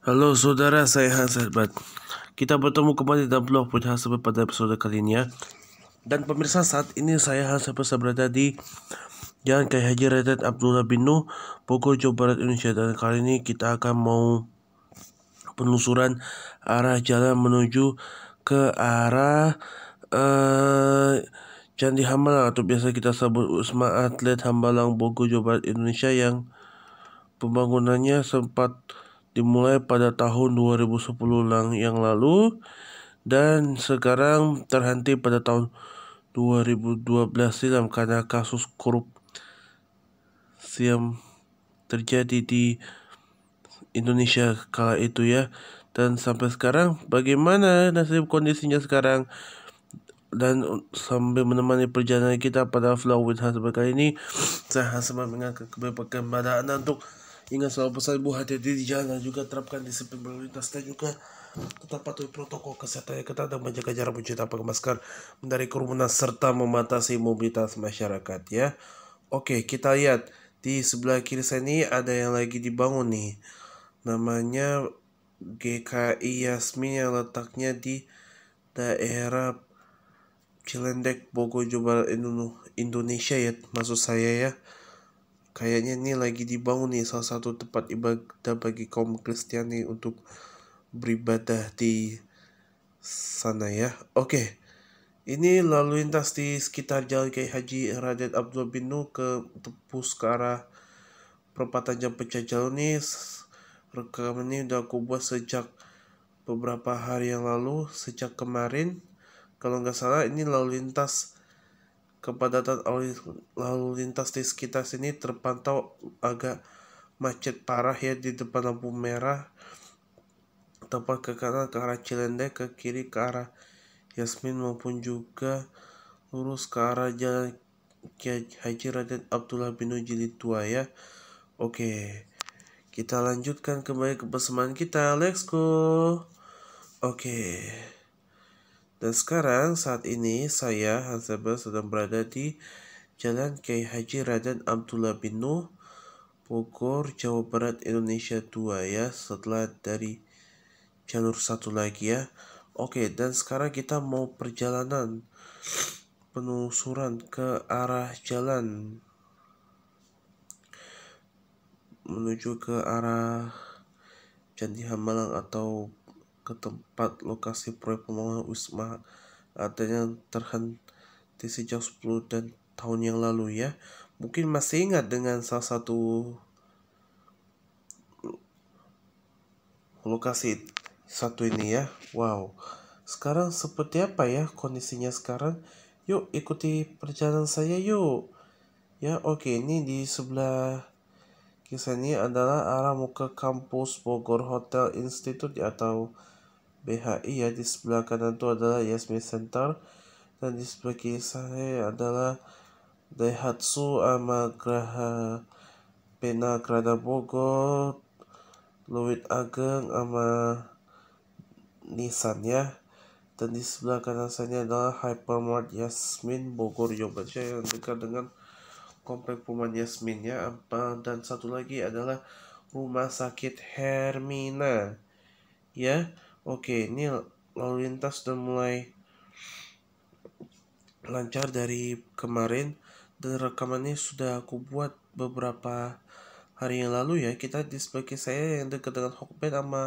Halo saudara, saya Hans Herbert. Kita bertemu kembali dalam blog punya Hans pada episode kali ini ya. Dan pemirsa saat ini saya Hans Herbert berada di Jalan Kiai Haji Raden Abdullah bin Nuh, Bogor, Jawa Barat, Indonesia. Dan kali ini kita akan mau penelusuran arah jalan menuju ke arah eh, Candi Hambalang atau biasa kita sebut Usma Atlet Hambalang Bogor Jawa Barat Indonesia yang pembangunannya sempat dimulai pada tahun 2010 yang lalu dan sekarang terhenti pada tahun 2012 silam karena kasus korupsi yang terjadi di Indonesia kala itu ya dan sampai sekarang bagaimana nasib kondisinya sekarang dan sambil menemani perjalanan kita pada Flow with Hasbro kali ini saya Hasbro mengingatkan kepada anda untuk Ingat selalu pesan ibu hati-hati di jalan juga terapkan disiplin berlalu lintas dan juga tetap patuhi protokol kesehatan yang ketat dan menjaga jarak mencuci tangan masker, dari kerumunan serta membatasi mobilitas masyarakat ya. Oke, kita lihat di sebelah kiri saya ini ada yang lagi dibangun nih. Namanya GKI Yasmin yang letaknya di daerah Cilendek, Bogor, Jawa Indonesia ya, maksud saya ya. Kayaknya ini lagi dibangun nih salah satu tempat ibadah bagi kaum Kristiani untuk beribadah di sana ya. Oke. Ini lalu lintas di sekitar Jalan Kiai Haji Raden Abdul bin Nuh ke tepus ke arah perempatan jam pecah jalan nih. Rekaman ini udah aku buat sejak beberapa hari yang lalu, sejak kemarin. Kalau nggak salah ini lalu lintas kepadatan lalu lintas di sekitar sini terpantau agak macet parah ya di depan lampu merah tepat ke kanan ke arah cilende ke kiri ke arah Yasmin maupun juga lurus ke arah jalan Haji Raden Abdullah bin Jilid tua ya. Oke. Kita lanjutkan kembali ke persembahan kita. Let's go. Oke. Dan sekarang saat ini saya Hansabel sedang berada di Jalan Kiai Haji Raden Abdullah bin Nuh, Bogor, Jawa Barat, Indonesia 2 ya, setelah dari jalur satu lagi ya. Oke, dan sekarang kita mau perjalanan penelusuran ke arah jalan menuju ke arah Candi Hambalang atau ke tempat lokasi proyek pembangunan Wisma Atlet yang terhenti sejak 10 dan tahun yang lalu ya. Mungkin masih ingat dengan salah satu lokasi satu ini ya. Wow. Sekarang seperti apa ya kondisinya sekarang? Yuk ikuti perjalanan saya yuk. Ya oke okay. ini di sebelah kisah ini adalah arah muka kampus Bogor Hotel Institute atau BHI ya di sebelah kanan itu adalah Yasmin Center dan di sebelah kiri saya adalah Daihatsu Amagraha Pena Grada Bogor Luwit Ageng sama Nissan ya dan di sebelah kanan saya adalah Hypermart Yasmin Bogor Yobaca yang dekat dengan komplek perumahan Yasmin ya dan satu lagi adalah Rumah Sakit Hermina ya Oke, ini lalu lintas sudah mulai lancar dari kemarin dan rekamannya sudah aku buat beberapa hari yang lalu ya kita di sebagai saya yang dekat dengan Hokben sama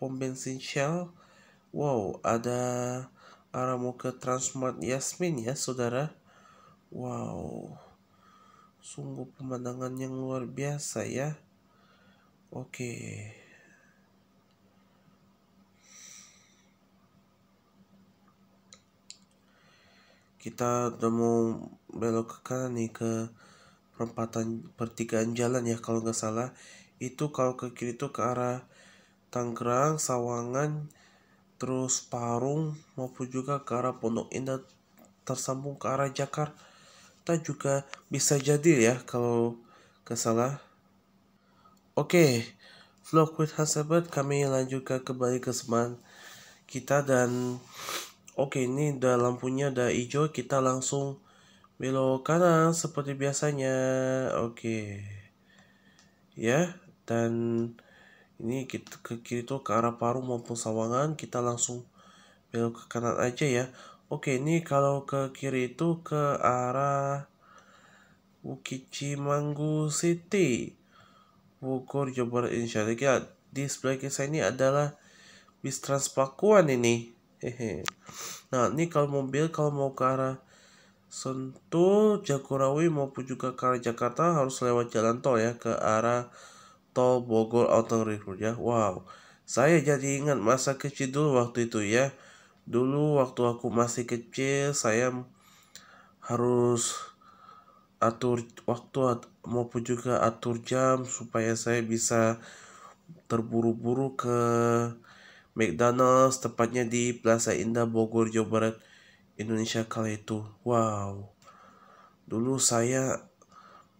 pom bensin Shell wow ada arah mau ke Transmart Yasmin ya saudara wow sungguh pemandangan yang luar biasa ya oke okay. kita udah mau belok ke kanan nih ke perempatan pertigaan jalan ya kalau nggak salah itu kalau ke kiri itu ke arah Tangerang, Sawangan, terus Parung maupun juga ke arah Pondok Indah tersambung ke arah Jakarta juga bisa jadi ya kalau nggak salah. Oke, okay, vlog with Hasabat kami lanjutkan kembali ke seman kita dan Oke, ini udah lampunya udah hijau, kita langsung belok kanan seperti biasanya. Oke. Ya, dan ini kita ke kiri tuh ke arah Paru maupun Sawangan, kita langsung belok ke kanan aja ya. Oke, ini kalau ke kiri itu ke arah Bukit Cimanggu City. Bogor, Jawa Barat, Indonesia. Allah di sebelah kisah ini adalah bis Transpakuan ini hehe nah ini kalau mobil kalau mau ke arah Sentul, Jagorawi maupun juga ke arah Jakarta harus lewat jalan tol ya ke arah tol Bogor Outer Road ya. Wow, saya jadi ingat masa kecil dulu waktu itu ya. Dulu waktu aku masih kecil saya harus atur waktu maupun juga atur jam supaya saya bisa terburu-buru ke McDonald's tepatnya di Plaza Indah Bogor Jawa Barat Indonesia kala itu wow dulu saya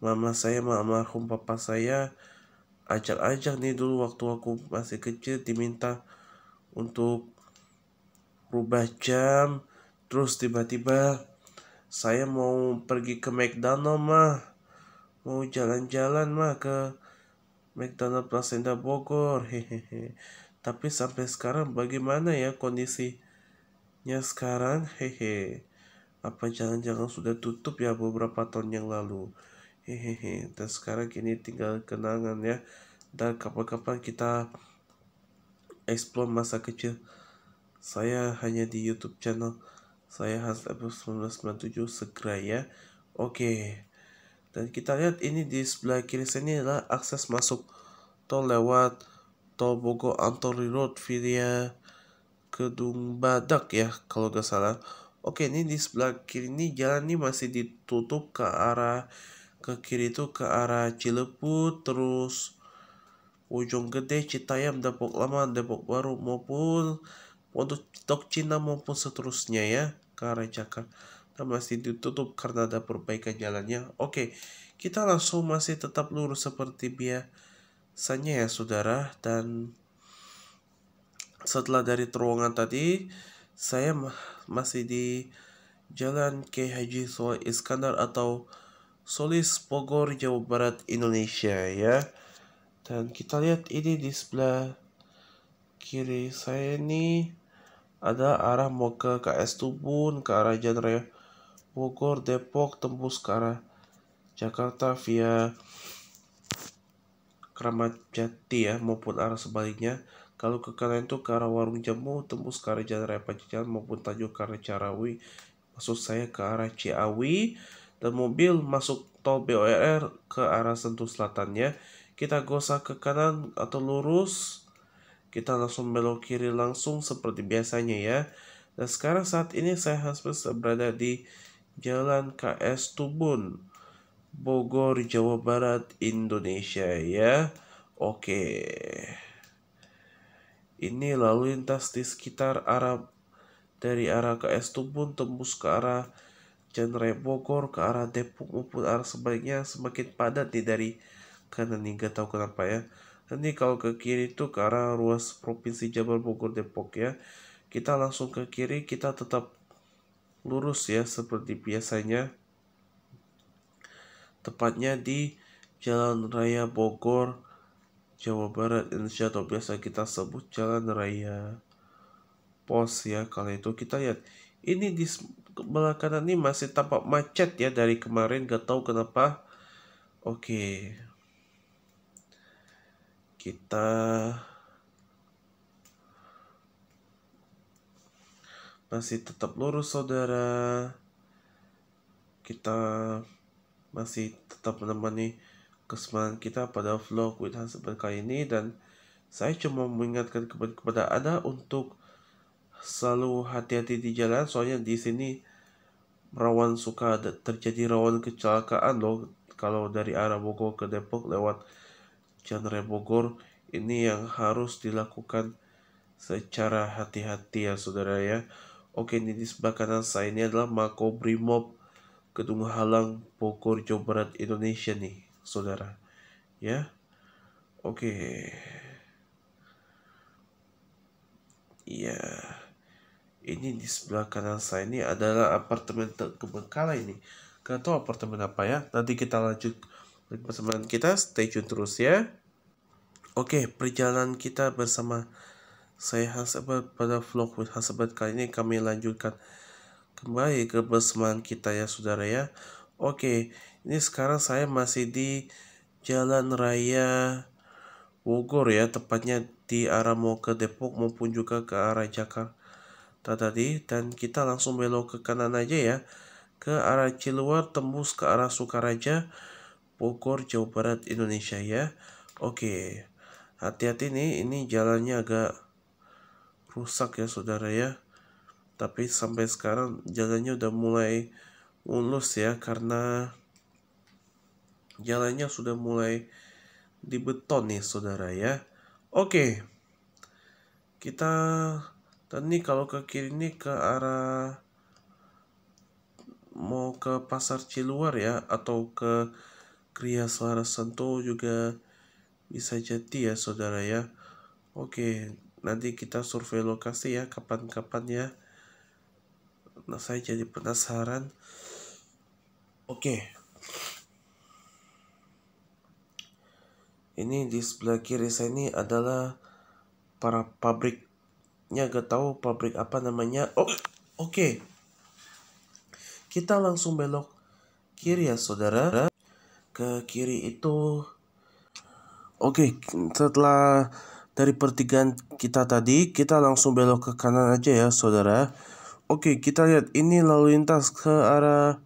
mama saya mama almarhum papa saya ajak-ajak nih dulu waktu aku masih kecil diminta untuk rubah jam terus tiba-tiba saya mau pergi ke McDonald mah mau jalan-jalan mah ke McDonald Plaza Indah Bogor hehehe tapi sampai sekarang bagaimana ya kondisinya sekarang? Hehe. Apa jangan-jangan sudah tutup ya beberapa tahun yang lalu? Hehehe. Dan sekarang kini tinggal kenangan ya. Dan kapan-kapan kita explore masa kecil saya hanya di YouTube channel saya Hans 1997 segera ya. Oke. Dan kita lihat ini di sebelah kiri sini adalah akses masuk tol lewat Tobogo Anthony Road via Kedung Badak ya kalau nggak salah. Oke ini di sebelah kiri ini jalan ini masih ditutup ke arah ke kiri itu ke arah Cilepu terus Ujung Gede, Citayam, Depok Lama, Depok Baru maupun untuk Tok Cina maupun seterusnya ya ke arah Jakarta. Nah, masih ditutup karena ada perbaikan jalannya. Oke, kita langsung masih tetap lurus seperti biasa sanya ya saudara dan setelah dari terowongan tadi saya masih di Jalan K Haji Soal Iskandar atau Solis Bogor Jawa Barat Indonesia ya dan kita lihat ini di sebelah kiri saya ini ada arah mau ke KS Tubun ke arah Jenderal Bogor Depok tembus ke arah Jakarta via Keramat Jati ya maupun arah sebaliknya. Kalau ke kanan itu ke arah Warung Jamu tembus ke arah Jalan Raya Pajajaran maupun Tanjung ke arah Carawi. Maksud saya ke arah Ciawi dan mobil masuk tol BORR ke arah Sentul Selatannya. Kita gosak ke kanan atau lurus. Kita langsung belok kiri langsung seperti biasanya ya. Dan sekarang saat ini saya harus berada di Jalan KS Tubun Bogor, Jawa Barat, Indonesia ya. Oke. Ini lalu lintas di sekitar arah dari arah KS Estubun tembus ke arah Genre Bogor ke arah Depok maupun arah sebaliknya semakin padat nih dari kanan hingga tahu kenapa ya. Nanti kalau ke kiri itu ke arah ruas provinsi Jabar Bogor Depok ya. Kita langsung ke kiri kita tetap lurus ya seperti biasanya tepatnya di Jalan Raya Bogor, Jawa Barat, Indonesia, atau biasa kita sebut Jalan Raya Pos ya. Kalau itu kita lihat, ini di sebelah kanan ini masih tampak macet ya dari kemarin, gak tahu kenapa. Oke, kita masih tetap lurus saudara. Kita masih tetap menemani kesempatan kita pada vlog with husband kali ini dan saya cuma mengingatkan kepada Anda untuk selalu hati-hati di jalan soalnya di sini rawan suka terjadi rawan kecelakaan loh kalau dari arah Bogor ke Depok lewat Genre Bogor ini yang harus dilakukan secara hati-hati ya saudara ya. Oke ini di sebelah kanan saya ini adalah Mako Brimob Kedung Halang Bogor Jawa Barat Indonesia nih saudara ya oke okay. iya ini di sebelah kanan saya ini adalah apartemen kebengkala ini gak tahu apartemen apa ya nanti kita lanjut persembahan kita stay tune terus ya oke okay, perjalanan kita bersama saya Hasabat pada vlog with Hasabat kali ini kami lanjutkan kembali ke pesman kita ya saudara ya oke ini sekarang saya masih di jalan raya Bogor ya tepatnya di arah mau ke Depok maupun juga ke arah Jakarta tadi dan kita langsung belok ke kanan aja ya ke arah Ciluar tembus ke arah Sukaraja Bogor Jawa Barat Indonesia ya oke hati-hati nih ini jalannya agak rusak ya saudara ya tapi sampai sekarang jalannya udah mulai mulus ya karena jalannya sudah mulai dibeton nih saudara ya oke kita tadi kalau ke kiri ini ke arah mau ke pasar Ciluar ya atau ke Kriya suara Santo juga bisa jadi ya saudara ya oke nanti kita survei lokasi ya kapan-kapan ya Nah, saya jadi penasaran. Oke. Okay. Ini di sebelah kiri saya ini adalah para pabriknya gak tahu pabrik apa namanya. Oh, oke. Okay. Kita langsung belok kiri ya, Saudara. Ke kiri itu Oke, okay, setelah dari pertigaan kita tadi, kita langsung belok ke kanan aja ya, Saudara. Oke, kita lihat ini lalu lintas ke arah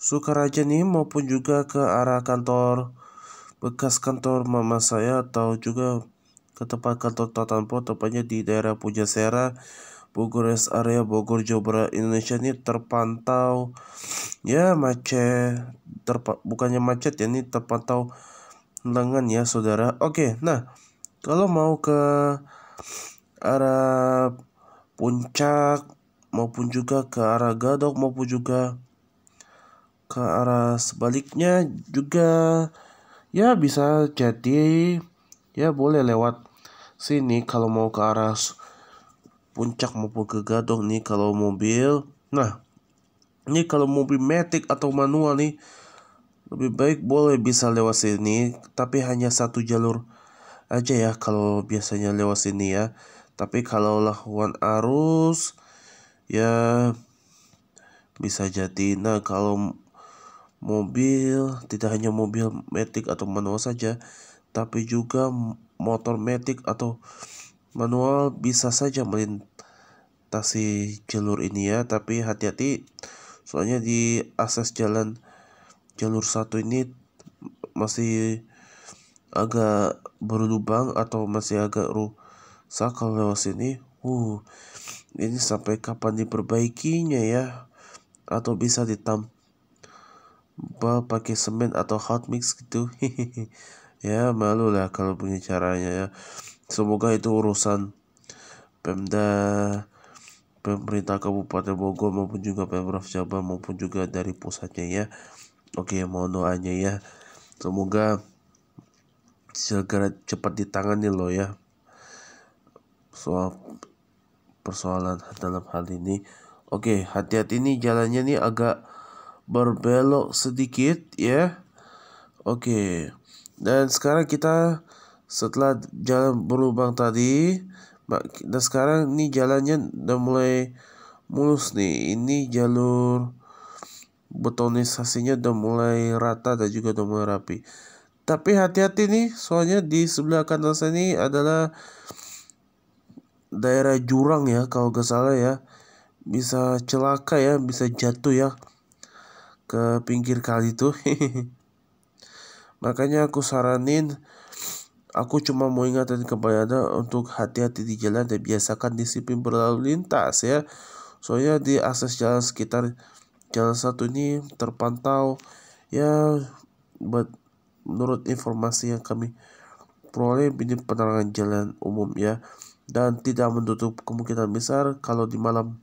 Sukaraja nih maupun juga ke arah kantor bekas kantor mama saya atau juga ke tempat kantor Tatanpo tepatnya di daerah Pujasera Bogor rest area Bogor Jawa Barat Indonesia ini terpantau ya macet terpa bukannya macet ya ini terpantau lengan ya saudara oke nah kalau mau ke arah puncak maupun juga ke arah Gadok maupun juga ke arah sebaliknya juga ya bisa jadi ya boleh lewat sini kalau mau ke arah puncak maupun ke Gadok nih kalau mobil nah ini kalau mobil metik atau manual nih lebih baik boleh bisa lewat sini tapi hanya satu jalur aja ya kalau biasanya lewat sini ya tapi kalau lawan arus ya bisa jadi nah kalau mobil tidak hanya mobil metik atau manual saja tapi juga motor metik atau manual bisa saja melintasi jalur ini ya tapi hati-hati soalnya di akses jalan jalur satu ini masih agak berlubang atau masih agak rusak kalau lewat sini uh ini sampai kapan diperbaikinya ya atau bisa ditambah pakai semen atau hot mix gitu ya malu lah kalau punya caranya ya semoga itu urusan Pemda pemerintah Kabupaten Bogor maupun juga Pemprov Jabar maupun juga dari pusatnya ya oke mohon doanya ya semoga segera cepat ditangani loh ya soal persoalan dalam hal ini. Oke, hati-hati nih jalannya nih agak berbelok sedikit ya. Oke. Dan sekarang kita setelah jalan berlubang tadi dan sekarang nih jalannya udah mulai mulus nih. Ini jalur betonisasinya udah mulai rata dan juga udah mulai rapi. Tapi hati-hati nih, soalnya di sebelah kanan saya ini adalah daerah jurang ya kalau nggak salah ya bisa celaka ya bisa jatuh ya ke pinggir kali itu makanya aku saranin aku cuma mau ingatkan kepada anda untuk hati-hati di jalan dan biasakan disiplin berlalu lintas ya soalnya di akses jalan sekitar jalan satu ini terpantau ya buat menurut informasi yang kami peroleh ini penerangan jalan umum ya dan tidak menutup kemungkinan besar kalau di malam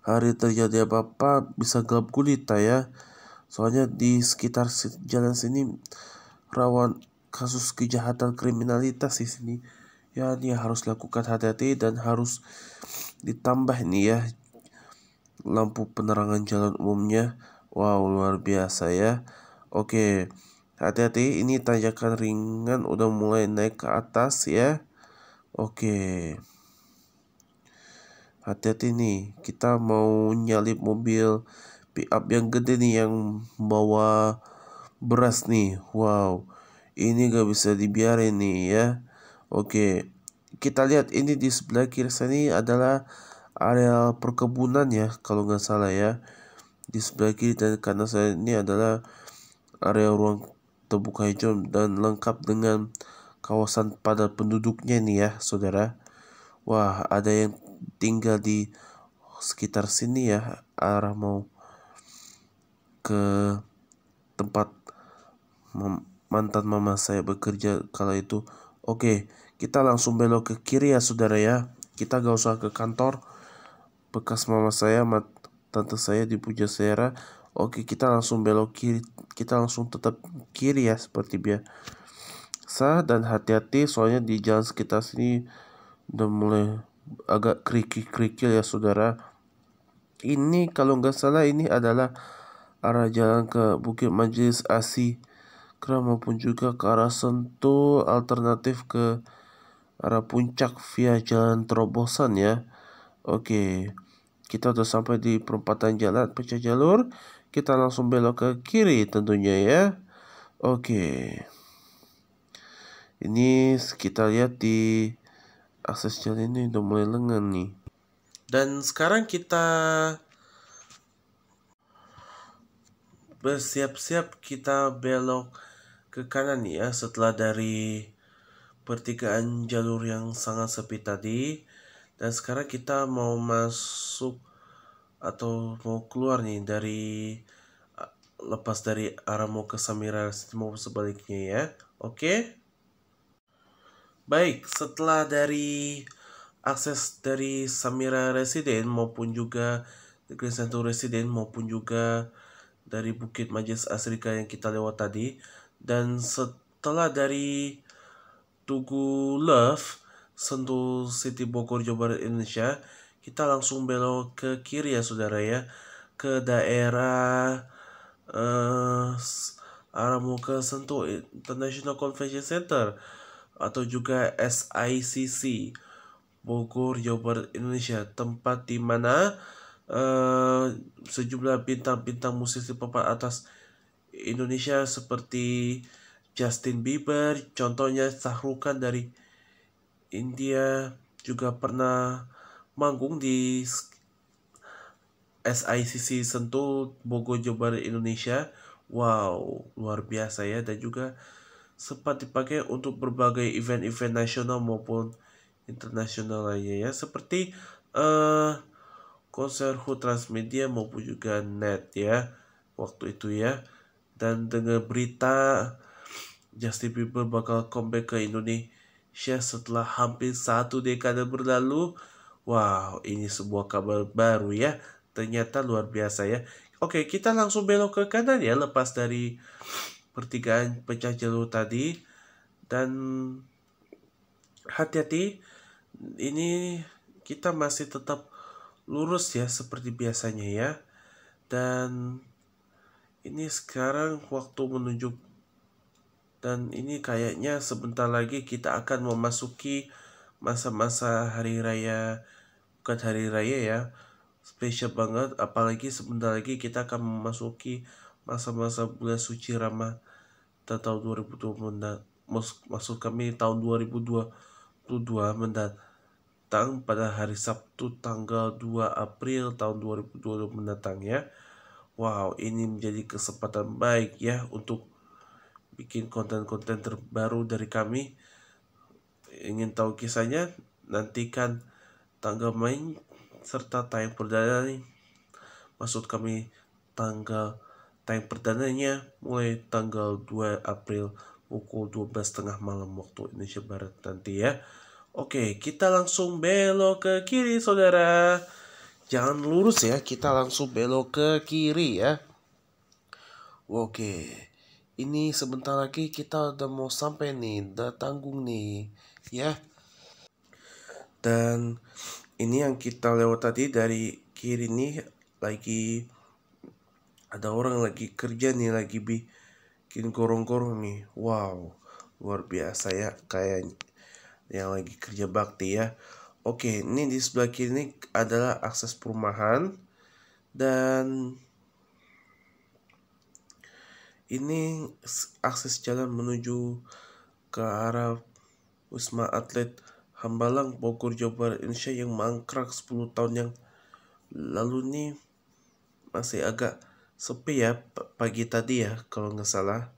hari terjadi apa-apa bisa gelap gulita ya. Soalnya di sekitar jalan sini rawan kasus kejahatan kriminalitas di sini. Ya, ini harus lakukan hati-hati dan harus ditambah nih ya lampu penerangan jalan umumnya. Wow, luar biasa ya. Oke, hati-hati ini tanjakan ringan udah mulai naik ke atas ya. Oke. Hati-hati nih, kita mau nyalip mobil pickup yang gede nih yang bawa beras nih. Wow. Ini gak bisa dibiarin nih ya. Oke. Kita lihat ini di sebelah kiri sini adalah areal perkebunan ya kalau nggak salah ya. Di sebelah kiri dan kanan saya ini adalah area ruang terbuka hijau dan lengkap dengan kawasan padat penduduknya nih ya saudara wah ada yang tinggal di sekitar sini ya arah mau ke tempat mantan mama saya bekerja kala itu oke kita langsung belok ke kiri ya saudara ya kita gak usah ke kantor bekas mama saya mat tante saya di puja Pujasera oke kita langsung belok kiri kita langsung tetap kiri ya seperti biasa paksa dan hati-hati soalnya di jalan sekitar sini udah mulai agak kerikil-kerikil ya saudara. Ini kalau nggak salah ini adalah arah jalan ke Bukit Majelis Asi maupun juga ke arah Sentul alternatif ke arah puncak via jalan terobosan ya. Oke, kita udah sampai di perempatan jalan pecah jalur. Kita langsung belok ke kiri tentunya ya. Oke ini kita lihat ya, di akses jalan ini udah mulai lengan nih dan sekarang kita bersiap-siap kita belok ke kanan ya setelah dari pertigaan jalur yang sangat sepi tadi dan sekarang kita mau masuk atau mau keluar nih dari lepas dari arah mau ke Samira mau sebaliknya ya oke okay? Baik, setelah dari akses dari Samira Resident maupun juga The Green Center Resident maupun juga dari Bukit Majes Asrika yang kita lewat tadi dan setelah dari Tugu Love Sentul City Bogor Jawa Barat Indonesia kita langsung belok ke kiri ya saudara ya ke daerah eh uh, arah mau Sentul International Convention Center atau juga SICC Bogor Jawa Barat Indonesia tempat di mana uh, sejumlah bintang-bintang musisi papan atas Indonesia seperti Justin Bieber contohnya Sahrukan dari India juga pernah manggung di SICC Sentul Bogor Jawa Barat Indonesia wow luar biasa ya dan juga sempat dipakai untuk berbagai event-event nasional maupun internasional lainnya ya seperti uh, konser Hu Transmedia maupun juga Net ya waktu itu ya dan dengan berita Justin Bieber bakal comeback ke Indonesia setelah hampir satu dekade berlalu wow ini sebuah kabar baru ya ternyata luar biasa ya oke kita langsung belok ke kanan ya lepas dari pertigaan pecah jalur tadi dan hati-hati ini kita masih tetap lurus ya seperti biasanya ya dan ini sekarang waktu menuju dan ini kayaknya sebentar lagi kita akan memasuki masa-masa hari raya bukan hari raya ya spesial banget apalagi sebentar lagi kita akan memasuki masa-masa bulan suci ramah dan tahun 2020 maksud kami tahun 2022 mendatang pada hari Sabtu tanggal 2 April tahun 2022 mendatang ya. Wow, ini menjadi kesempatan baik ya untuk bikin konten-konten terbaru dari kami. Ingin tahu kisahnya? Nantikan tanggal main serta tayang perdana nih. Maksud kami tanggal Tayang perdananya mulai tanggal 2 April pukul 12.30 malam waktu Indonesia Barat nanti ya. Oke, kita langsung belok ke kiri saudara. Jangan lurus ya, kita langsung belok ke kiri ya. Oke, ini sebentar lagi kita udah mau sampai nih, udah tanggung nih ya. Dan ini yang kita lewat tadi dari kiri nih lagi ada orang lagi kerja nih lagi bikin gorong-gorong nih wow luar biasa ya kayak yang lagi kerja bakti ya oke ini di sebelah kiri ini adalah akses perumahan dan ini akses jalan menuju ke arah Wisma Atlet Hambalang Bogor Jawa Barat Indonesia yang mangkrak 10 tahun yang lalu nih masih agak sepi ya pagi tadi ya kalau nggak salah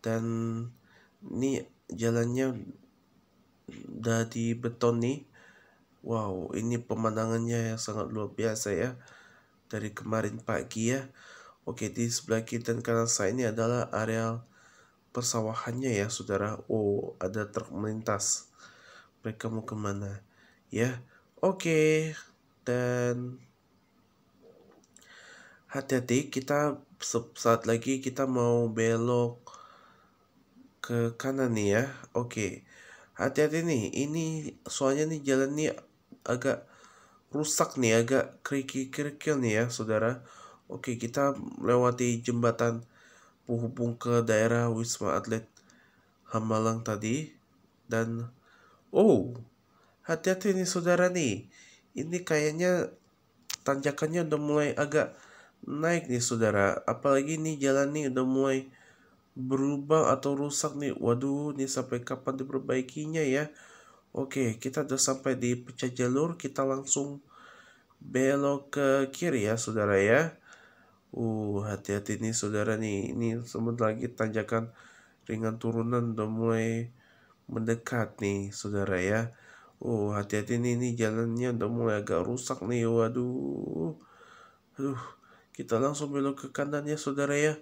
dan ini jalannya udah di beton nih wow ini pemandangannya yang sangat luar biasa ya dari kemarin pagi ya oke di sebelah kiri dan kanan saya ini adalah areal persawahannya ya saudara oh ada truk melintas mereka mau kemana ya oke dan hati-hati kita saat lagi kita mau belok ke kanan nih ya oke hati-hati nih ini soalnya nih jalan nih agak rusak nih agak kerikil-kerikil nih ya saudara oke kita lewati jembatan penghubung ke daerah Wisma Atlet Hamalang tadi dan oh hati-hati nih saudara nih ini kayaknya tanjakannya udah mulai agak naik nih saudara apalagi nih jalan nih udah mulai berubah atau rusak nih waduh nih sampai kapan diperbaikinya ya oke kita udah sampai di pecah jalur kita langsung belok ke kiri ya saudara ya uh hati-hati nih saudara nih ini sebentar lagi tanjakan ringan turunan udah mulai mendekat nih saudara ya uh hati-hati nih ini jalannya udah mulai agak rusak nih waduh aduh kita langsung belok ke kanan ya saudara ya.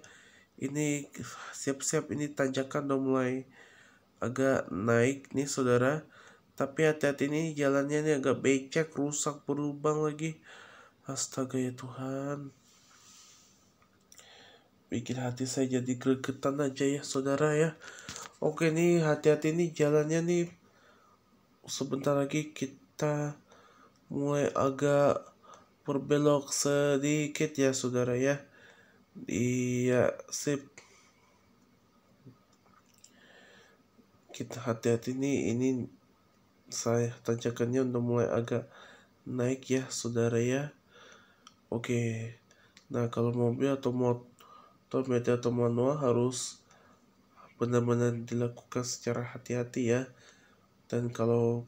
Ini siap-siap ini tanjakan udah mulai agak naik nih saudara. Tapi hati-hati nih jalannya ini agak becek, rusak, berlubang lagi. Astaga ya Tuhan. Bikin hati saya jadi gregetan aja ya saudara ya. Oke nih hati-hati nih jalannya nih. Sebentar lagi kita mulai agak berbelok sedikit ya saudara ya iya sip kita hati-hati nih ini saya tanjakannya untuk mulai agak naik ya saudara ya oke nah kalau mobil atau motor meter atau manual harus benar-benar dilakukan secara hati-hati ya dan kalau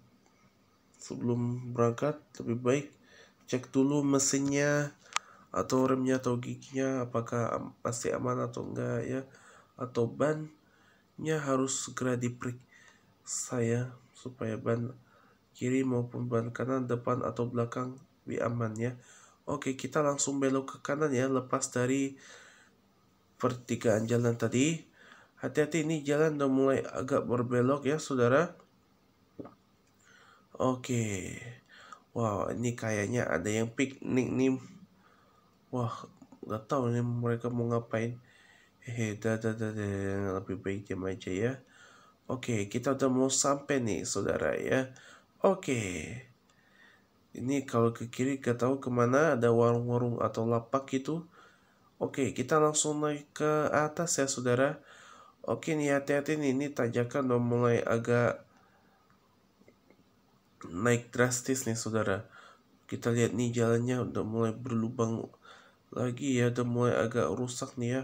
sebelum berangkat lebih baik cek dulu mesinnya atau remnya atau giginya apakah masih aman atau enggak ya atau bannya harus segera diperiksa ya supaya ban kiri maupun ban kanan depan atau belakang lebih aman ya oke kita langsung belok ke kanan ya lepas dari pertigaan jalan tadi hati-hati ini jalan udah mulai agak berbelok ya saudara oke Wah ini kayaknya ada yang piknik nih wah nggak tahu nih mereka mau ngapain hehe dah dah dah lebih baik diam aja ya oke kita udah mau sampai nih saudara ya oke ini kalau ke kiri gak tahu kemana ada warung-warung atau lapak gitu oke kita langsung naik ke atas ya saudara oke nih hati-hati nih ini tanjakan udah mulai agak naik drastis nih saudara kita lihat nih jalannya udah mulai berlubang lagi ya udah mulai agak rusak nih ya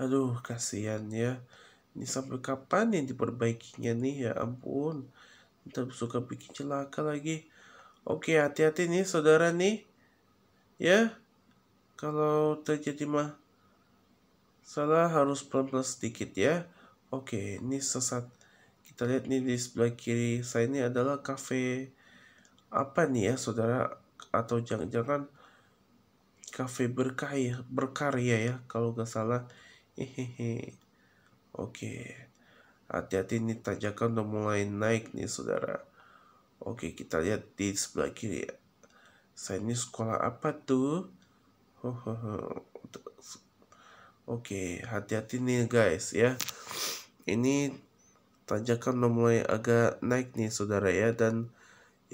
aduh kasihan ya ini sampai kapan yang diperbaikinya nih ya ampun kita suka bikin celaka lagi oke hati-hati nih saudara nih ya kalau terjadi mah salah harus pelan-pelan sedikit ya oke ini sesat kita lihat nih di sebelah kiri saya ini adalah cafe apa nih ya saudara atau jangan-jangan cafe berkarya berkarya ya kalau nggak salah hehehe oke hati-hati nih tanjakan udah mulai naik nih saudara oke kita lihat di sebelah kiri ya saya ini sekolah apa tuh oke hati-hati nih guys ya ini tanjakan udah mulai agak naik nih saudara ya dan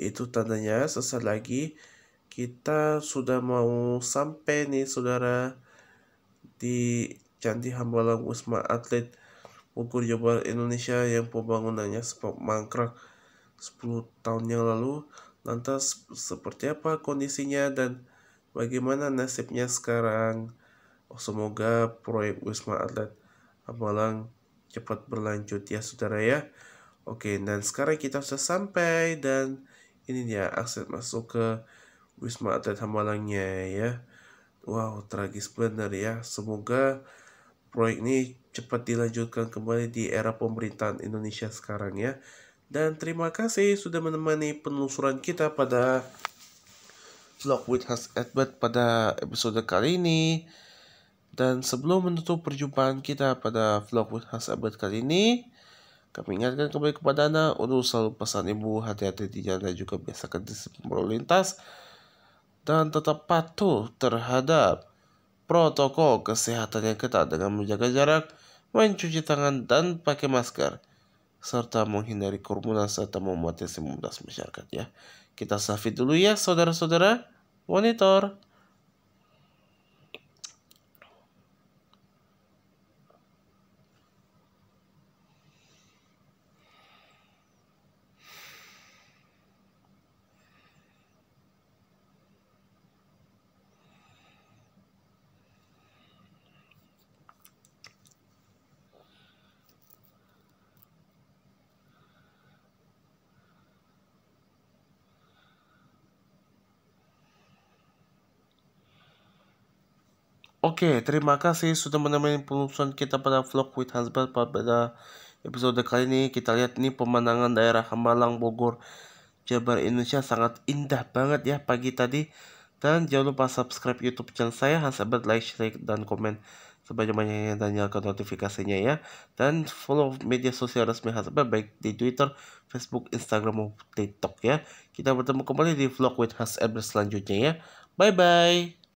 itu tandanya sesaat lagi kita sudah mau sampai nih saudara di Candi Hambalang Wisma Atlet ukur Jawa Indonesia yang pembangunannya sempat mangkrak 10 tahun yang lalu lantas seperti apa kondisinya dan bagaimana nasibnya sekarang oh, semoga proyek Wisma Atlet Hambalang cepat berlanjut ya saudara ya. Oke, dan sekarang kita sudah sampai dan ini dia akses masuk ke Wisma Atlet Hamalangnya ya. Wow, tragis benar ya. Semoga proyek ini cepat dilanjutkan kembali di era pemerintahan Indonesia sekarang ya. Dan terima kasih sudah menemani penelusuran kita pada vlog with Has Edward pada episode kali ini. Dan sebelum menutup perjumpaan kita pada vlog Hans abad kali ini, kami ingatkan kembali kepada Anda untuk selalu pesan ibu hati-hati di jalan dan juga ke disiplin berlalu lintas dan tetap patuh terhadap protokol kesehatan yang ketat dengan menjaga jarak, mencuci tangan dan pakai masker serta menghindari kerumunan serta memuatnya komunitas masyarakat ya. Kita safi dulu ya saudara-saudara. Monitor. Oke, okay, terima kasih sudah menemani penutupan kita pada vlog with Hansbert pada episode kali ini. Kita lihat nih pemandangan daerah Hambalang Bogor, Jabar, Indonesia sangat indah banget ya pagi tadi. Dan jangan lupa subscribe YouTube channel saya, Hansbert like, share, dan komen sebanyak-banyaknya dan nyalakan notifikasinya ya. Dan follow media sosial resmi Hansbert baik di Twitter, Facebook, Instagram, maupun TikTok ya. Kita bertemu kembali di vlog with Hansbert selanjutnya ya. Bye-bye.